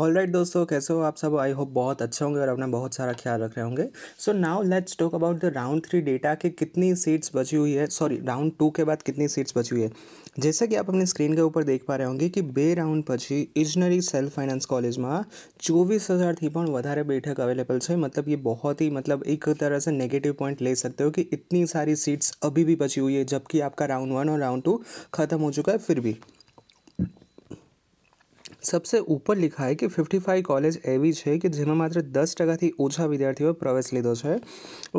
all right दोस्तों कैसे हो आप सब आई होप बहुत अच्छे होंगे और अपना बहुत सारा ख्याल रख रहे होंगे so now let's talk about the round three data के कितनी सीट्स बची हुई है सॉरी राउंड टू के बाद कितनी सीट्स बची हुई है जैसे कि आप अपनी स्क्रीन के ऊपर देख पा रहे होंगे कि राउंड पची इजनरी सेल्फ फाइनेंस कॉलेज में चौबीस हज़ार थी वारे बैठक अवेलेबल है मतलब ये बहुत ही मतलब एक तरह से नेगेटिव पॉइंट ले सकते हो कि इतनी सारी सीट्स अभी भी बची हुई है जबकि आपका राउंड वन और राउंड टू ख़त्म हो चुका है फिर भी सबसे ऊपर लिखा है कि फिफ्टी फाइव कॉलेज एवं है कि जिनमें मात्र दस टका ओछा विद्यार्थी प्रवेश लीधो है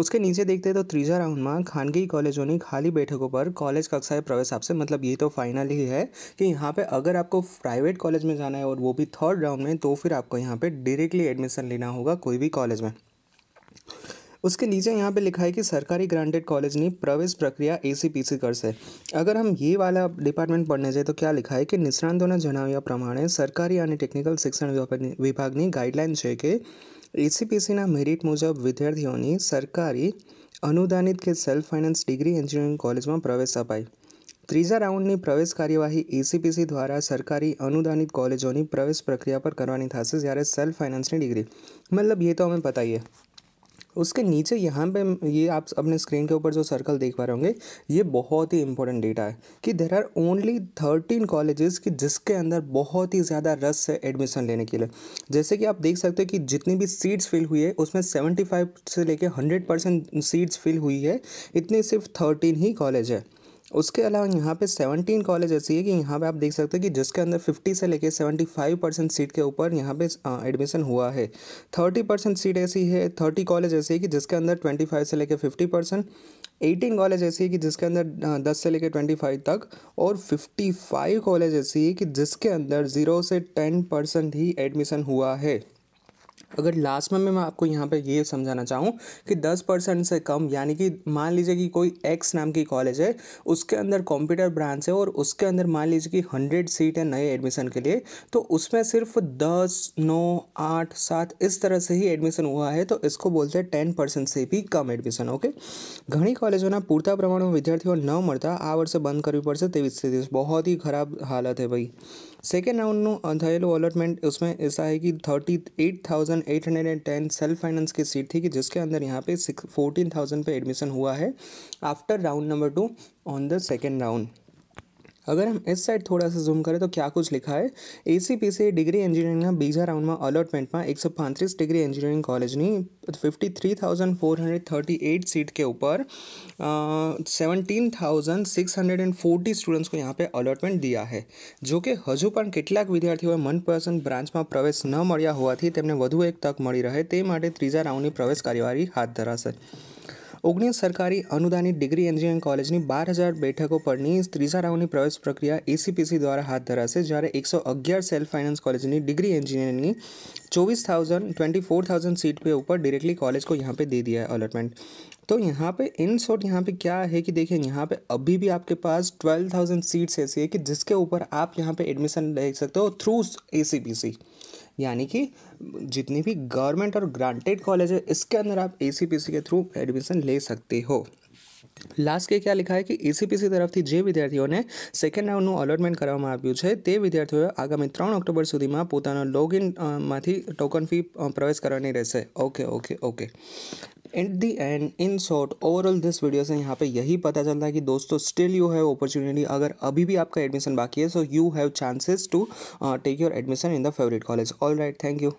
उसके नीचे देखते हैं तो तीजा राउंड में खानगी कॉलेजों की खाली बैठकों पर कॉलेज कक्षाए प्रवेश आपसे मतलब ये तो फाइनल ही है कि यहाँ पर अगर आपको प्राइवेट कॉलेज में जाना है और वो भी थर्ड राउंड में तो फिर आपको यहाँ पर डिरेक्टली एडमिशन लेना होगा कोई भी कॉलेज में उसके नीचे यहाँ पे लिखा है कि सरकारी ग्रांटेड कॉलेज ने प्रवेश प्रक्रिया ए सी पी सी कर से अगर हम ये वाला डिपार्टमेंट पढ़ने जाए तो क्या लिखा है कि निष्णांतों ने जनाव्या प्रमाणे सरकारी यानी टेक्निकल शिक्षण विभाग ने गाइडलाइन है कि ए सी पी सी मेरिट मुजब विद्यार्थियों सरकारी अनुदानित के self finance degree engineering college में प्रवेश अपाई तीजा राउंड की प्रवेश कार्यवाही ए एसीपीसी द्वारा सरकारी अनुदानित कॉलेजों की प्रवेश प्रक्रिया पर करवानी करवा जयरे सेल्फ फाइनेंस की डिग्री मतलब ये तो हमें पता ही है उसके नीचे यहाँ पे ये आप अपने स्क्रीन के ऊपर जो सर्कल देख पा रहे होंगे ये बहुत ही इंपॉर्टेंट डेटा है कि there are only thirteen colleges कि जिसके अंदर बहुत ही ज़्यादा रस है एडमिशन लेने के लिए जैसे कि आप देख सकते हो कि जितनी भी सीट्स फिल हुई है उसमें सेवेंटी फाइव से लेकर हंड्रेड परसेंट सीट्स फिल हुई है इतनी सिर्फ थर्टीन ही कॉलेज है उसके अलावा यहाँ पे 17 कॉलेज ऐसी है कि यहाँ पे आप देख सकते हैं कि जिसके अंदर 50 से लेके 75 परसेंट सीट के ऊपर यहाँ पे एडमिशन हुआ है 30 परसेंट सीट ऐसी है 30 कॉलेज ऐसी है कि जिसके अंदर 25 से लेके 50 परसेंट एटीन कॉलेज ऐसी है कि जिसके अंदर दस से लेकर ट्वेंटी फाइव तक और फिफ्टी फाइव कॉलेज ऐसी है कि जिसके अंदर ज़ीरो से टेन परसेंट ही एडमिशन हुआ है अगर लास्ट में मैं आपको यहाँ पर ये समझाना चाहूँ कि 10 परसेंट से कम यानी कि मान लीजिए कि कोई एक्स नाम की कॉलेज है उसके अंदर कंप्यूटर ब्रांच है और उसके अंदर मान लीजिए कि 100 सीट है नए एडमिशन के लिए तो उसमें सिर्फ 10 9 8 7 इस तरह से ही एडमिशन हुआ है तो इसको बोलते हैं टेन से भी कम एडमिशन ओके घनी कॉलेजों ने પૂરતા प्रमाण में विद्यार्थियों न मरता વર્ષે बंद કરવી પડશે તેવી સ્થિતિ बहुत ही खराब हालत है भाई सेकेंड राउंड नो अलॉटमेंट उसमें ऐसा है कि thirty eight thousand eight hundred and ten self finance की सीट थी कि जिसके अंदर यहाँ पे सिक्स फोर्टीन थाउजेंड पर एडमिशन हुआ है after round number two on the second round अगर हम इस साइड थोड़ा सा जूम करें तो क्या कुछ लिखा है A C P C degree engineering बीजा राउंड में अलॉटमेंट में एक सौ पैंतीस degree engineering college fifty three thousand four hundred thirty eight seat के ऊपर seventeen thousand six hundred and forty students को यहाँ पे अलॉटमेंट दिया है जो कि हजू पर केटलाक विद्यार्थी मनपसंद ब्रांच में प्रवेश न मैया हुआ थी वु एक तक मिली रहे तीजा राउंड की प्रवेश कार्यवाही हाथ धराशे ઓગણીસ સરકારી અનુદાનિત ડિગ્રી એન્જિનિયરિંગ કોલેજની બાર હજાર બેઠકો પરની ત્રીજા રાઉન્ડની પ્રવેશ પ્રક્રિયા એસીપીસી દ્વારા હાથ ધરાશે જ્યારે એકસો અગિયાર સેલ્ફ ફાઇનાન્સ કોલેજની डिग्री એન્જિનિયરિંગની चौबीस thousand twenty four thousand seat पे ऊपर डायरेक्टली कॉलेज को यहाँ पे दे दिया है अलॉटमेंट तो यहाँ पे इन शॉर्ट यहाँ पे क्या है कि देखिए यहाँ पे अभी भी आपके पास ट्वेल्व थाउजेंड सीट्स ऐसी है कि जिसके ऊपर आप यहाँ पे एडमिशन ले सकते हो थ्रू ए सी पी सी यानी कि जितनी भी गवर्नमेंट और ग्रांटेड कॉलेज है इसके अंदर आप ए के थ्रू एडमिशन ले सकते हो लास्ट के क्या लिखा है कि ईसीपीसी तरफ से विद्यार्थियों ने सैकेंड राउंड अलॉटमेंट कर विद्यार्थी आगामी तरह ऑक्टोबर सुधी में पता लॉग इन में टोकन फी प्रवेश रहे okay okay okay at the end in short overall this video से यहाँ पे यही पता चलता है कि दोस्तों स्टिल यू हैव अपॉर्चुनिटी अगर अभी भी आपका एडमिशन बाकी है so you have chances to take your admission in the favourite college all right thank you